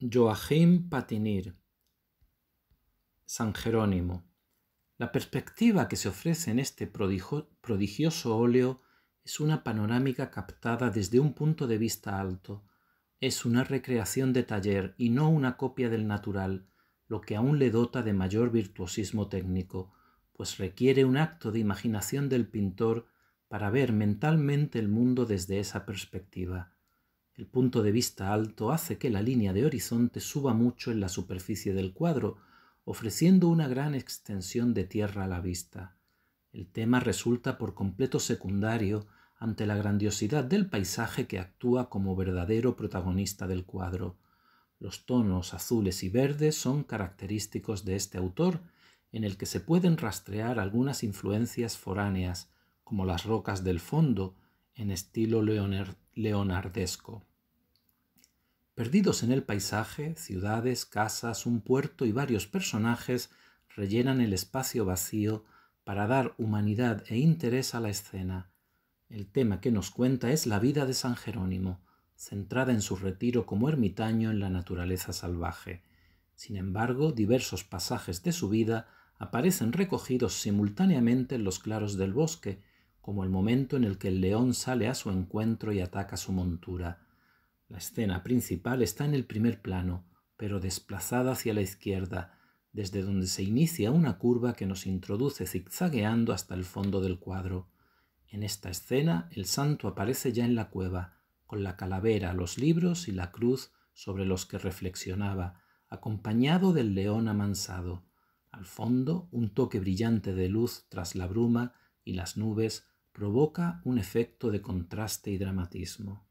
Joachim Patinir, San Jerónimo. La perspectiva que se ofrece en este prodigioso óleo es una panorámica captada desde un punto de vista alto. Es una recreación de taller y no una copia del natural, lo que aún le dota de mayor virtuosismo técnico, pues requiere un acto de imaginación del pintor para ver mentalmente el mundo desde esa perspectiva. El punto de vista alto hace que la línea de horizonte suba mucho en la superficie del cuadro, ofreciendo una gran extensión de tierra a la vista. El tema resulta por completo secundario ante la grandiosidad del paisaje que actúa como verdadero protagonista del cuadro. Los tonos azules y verdes son característicos de este autor, en el que se pueden rastrear algunas influencias foráneas, como las rocas del fondo, en estilo leonardesco. Perdidos en el paisaje, ciudades, casas, un puerto y varios personajes rellenan el espacio vacío para dar humanidad e interés a la escena. El tema que nos cuenta es la vida de San Jerónimo, centrada en su retiro como ermitaño en la naturaleza salvaje. Sin embargo, diversos pasajes de su vida aparecen recogidos simultáneamente en los claros del bosque, como el momento en el que el león sale a su encuentro y ataca su montura. La escena principal está en el primer plano, pero desplazada hacia la izquierda, desde donde se inicia una curva que nos introduce zigzagueando hasta el fondo del cuadro. En esta escena el santo aparece ya en la cueva, con la calavera, los libros y la cruz sobre los que reflexionaba, acompañado del león amansado. Al fondo, un toque brillante de luz tras la bruma y las nubes provoca un efecto de contraste y dramatismo.